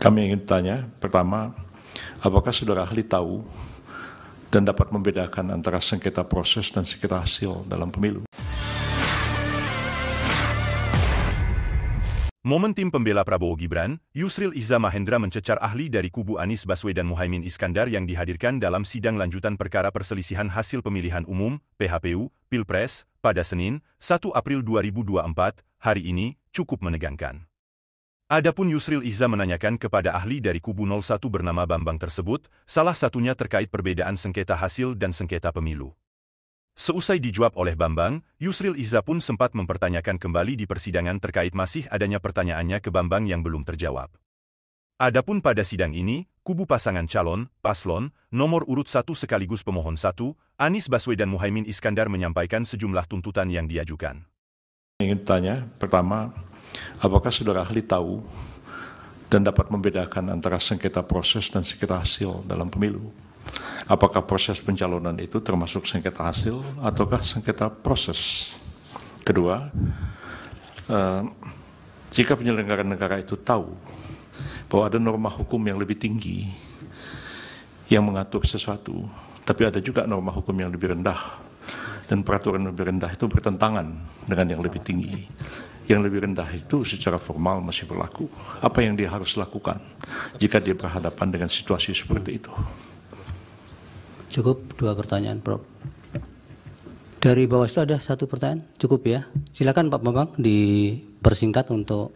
Kami ingin tanya, pertama, apakah saudara ahli tahu dan dapat membedakan antara sengketa proses dan sengketa hasil dalam pemilu? Momen tim pembela Prabowo Gibran, Yusril Iza Mahendra mencecar ahli dari kubu Anis Baswedan Muhaimin Iskandar yang dihadirkan dalam sidang lanjutan perkara perselisihan hasil pemilihan umum, PHPU, Pilpres, pada Senin, 1 April 2024, hari ini, cukup menegangkan. Adapun Yusril Ihza menanyakan kepada ahli dari kubu 01 bernama Bambang tersebut, salah satunya terkait perbedaan sengketa hasil dan sengketa pemilu. Seusai dijawab oleh Bambang, Yusril Ihza pun sempat mempertanyakan kembali di persidangan terkait masih adanya pertanyaannya ke Bambang yang belum terjawab. Adapun pada sidang ini, kubu pasangan calon, paslon, nomor urut satu sekaligus pemohon satu, Anies Baswedan Muhaimin Iskandar menyampaikan sejumlah tuntutan yang diajukan. Ingin tanya, pertama, Apakah saudara ahli tahu dan dapat membedakan antara sengketa proses dan sengketa hasil dalam pemilu? Apakah proses pencalonan itu termasuk sengketa hasil ataukah sengketa proses? Kedua, eh, jika penyelenggara negara itu tahu bahwa ada norma hukum yang lebih tinggi yang mengatur sesuatu, tapi ada juga norma hukum yang lebih rendah dan peraturan lebih rendah itu bertentangan dengan yang lebih tinggi yang lebih rendah itu secara formal masih berlaku. Apa yang dia harus lakukan jika dia berhadapan dengan situasi seperti itu? Cukup dua pertanyaan, Prof. Dari bawah Bawaslu ada satu pertanyaan, cukup ya. Silakan Pak Bambang dipersingkat untuk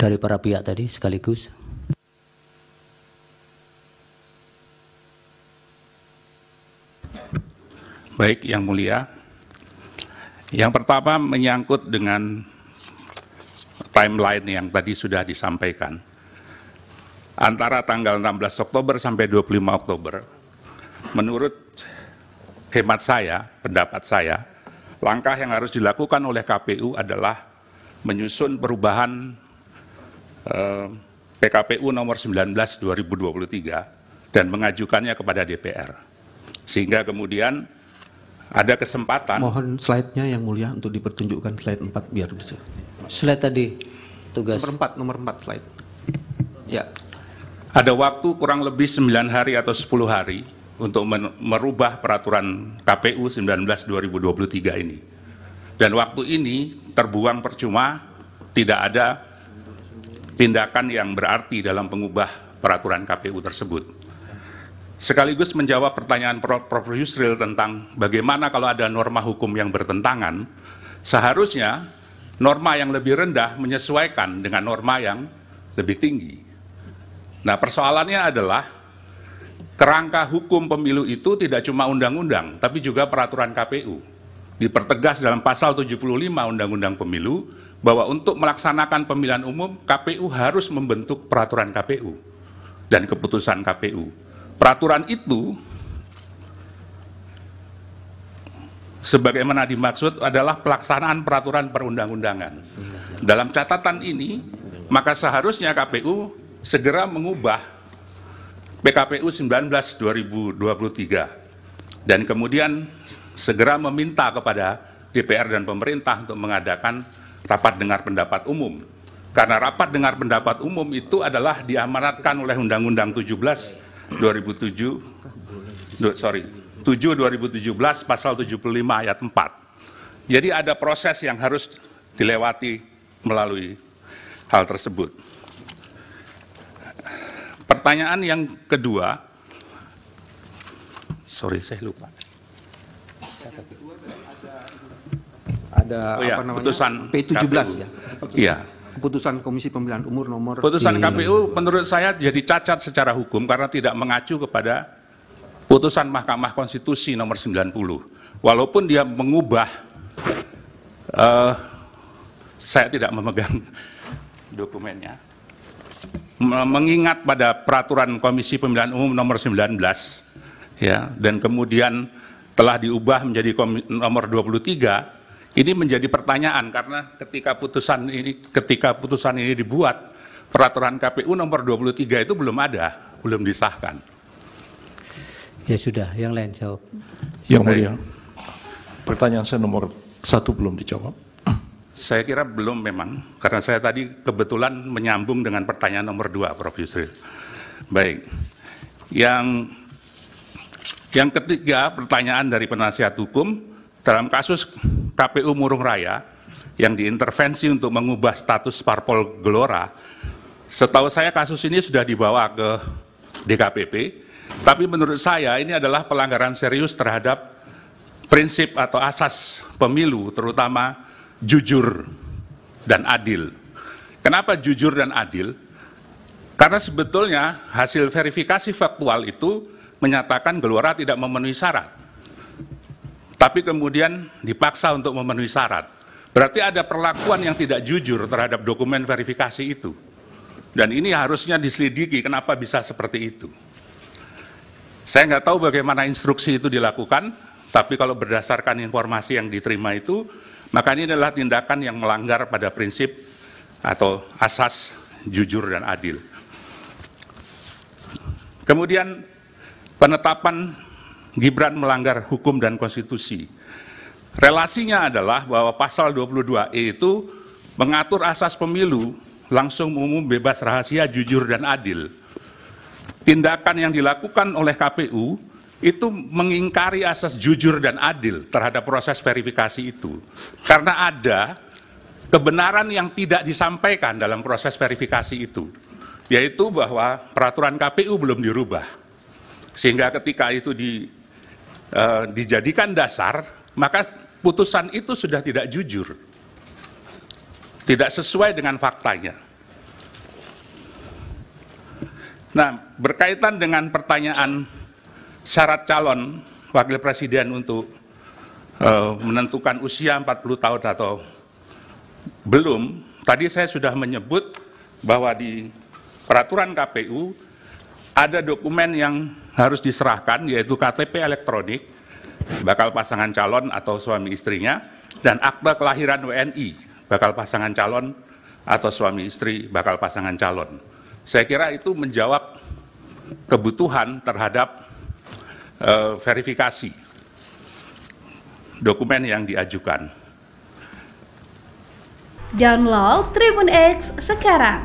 dari para pihak tadi sekaligus. Baik, Yang Mulia, yang pertama menyangkut dengan timeline yang tadi sudah disampaikan. Antara tanggal 16 Oktober sampai 25 Oktober, menurut hemat saya, pendapat saya, langkah yang harus dilakukan oleh KPU adalah menyusun perubahan eh, PKPU nomor 19 2023 dan mengajukannya kepada DPR. Sehingga kemudian ada kesempatan. Mohon slide-nya yang mulia untuk dipertunjukkan slide 4 biar bisa. Slide tadi tugas. Nomor 4, nomor 4 slide. Ya. Ada waktu kurang lebih 9 hari atau 10 hari untuk merubah peraturan KPU 19 2023 ini. Dan waktu ini terbuang percuma, tidak ada tindakan yang berarti dalam pengubah peraturan KPU tersebut sekaligus menjawab pertanyaan Prof. Yusril tentang bagaimana kalau ada norma hukum yang bertentangan, seharusnya norma yang lebih rendah menyesuaikan dengan norma yang lebih tinggi. Nah persoalannya adalah kerangka hukum pemilu itu tidak cuma undang-undang, tapi juga peraturan KPU. Dipertegas dalam pasal 75 Undang-Undang Pemilu bahwa untuk melaksanakan pemilihan umum, KPU harus membentuk peraturan KPU dan keputusan KPU. Peraturan itu sebagaimana dimaksud adalah pelaksanaan peraturan perundang-undangan. Dalam catatan ini, maka seharusnya KPU segera mengubah PKPU 19 2023 dan kemudian segera meminta kepada DPR dan pemerintah untuk mengadakan rapat dengar pendapat umum. Karena rapat dengar pendapat umum itu adalah diamanatkan oleh Undang-Undang 17 2007 sorry 7 2017 pasal 75 ayat 4. Jadi ada proses yang harus dilewati melalui hal tersebut. Pertanyaan yang kedua, sorry saya lupa. Ada oh, ya, apa namanya? Putusan P17 ya. Iya keputusan Komisi Pemilihan Umur nomor Putusan KPU menurut saya jadi cacat secara hukum karena tidak mengacu kepada putusan Mahkamah Konstitusi nomor 90. Walaupun dia mengubah uh, saya tidak memegang dokumennya. Mengingat pada peraturan Komisi Pemilihan Umum nomor 19 ya dan kemudian telah diubah menjadi nomor 23 ini menjadi pertanyaan karena ketika putusan ini ketika putusan ini dibuat peraturan KPU nomor 23 itu belum ada, belum disahkan. Ya sudah, yang lain jawab. Yang mulia. Pertanyaan saya nomor satu belum dijawab. Saya kira belum memang, karena saya tadi kebetulan menyambung dengan pertanyaan nomor dua, Prof. Yusril. Baik, yang yang ketiga pertanyaan dari penasihat hukum dalam kasus KPU Murung Raya yang diintervensi untuk mengubah status parpol gelora, setahu saya kasus ini sudah dibawa ke DKPP, tapi menurut saya ini adalah pelanggaran serius terhadap prinsip atau asas pemilu, terutama jujur dan adil. Kenapa jujur dan adil? Karena sebetulnya hasil verifikasi faktual itu menyatakan Gelora tidak memenuhi syarat tapi kemudian dipaksa untuk memenuhi syarat. Berarti ada perlakuan yang tidak jujur terhadap dokumen verifikasi itu. Dan ini harusnya diselidiki kenapa bisa seperti itu. Saya nggak tahu bagaimana instruksi itu dilakukan, tapi kalau berdasarkan informasi yang diterima itu, maka ini adalah tindakan yang melanggar pada prinsip atau asas jujur dan adil. Kemudian penetapan Gibran melanggar hukum dan konstitusi. Relasinya adalah bahwa pasal 22E itu mengatur asas pemilu langsung umum bebas rahasia, jujur dan adil. Tindakan yang dilakukan oleh KPU itu mengingkari asas jujur dan adil terhadap proses verifikasi itu. Karena ada kebenaran yang tidak disampaikan dalam proses verifikasi itu, yaitu bahwa peraturan KPU belum dirubah. Sehingga ketika itu di Eh, dijadikan dasar, maka putusan itu sudah tidak jujur. Tidak sesuai dengan faktanya. Nah, berkaitan dengan pertanyaan syarat calon wakil presiden untuk uh, menentukan usia 40 tahun atau belum, tadi saya sudah menyebut bahwa di peraturan KPU ada dokumen yang harus diserahkan yaitu KTP elektronik bakal pasangan calon atau suami istrinya dan akta kelahiran WNI bakal pasangan calon atau suami istri bakal pasangan calon. Saya kira itu menjawab kebutuhan terhadap e, verifikasi dokumen yang diajukan. Download Tribun X sekarang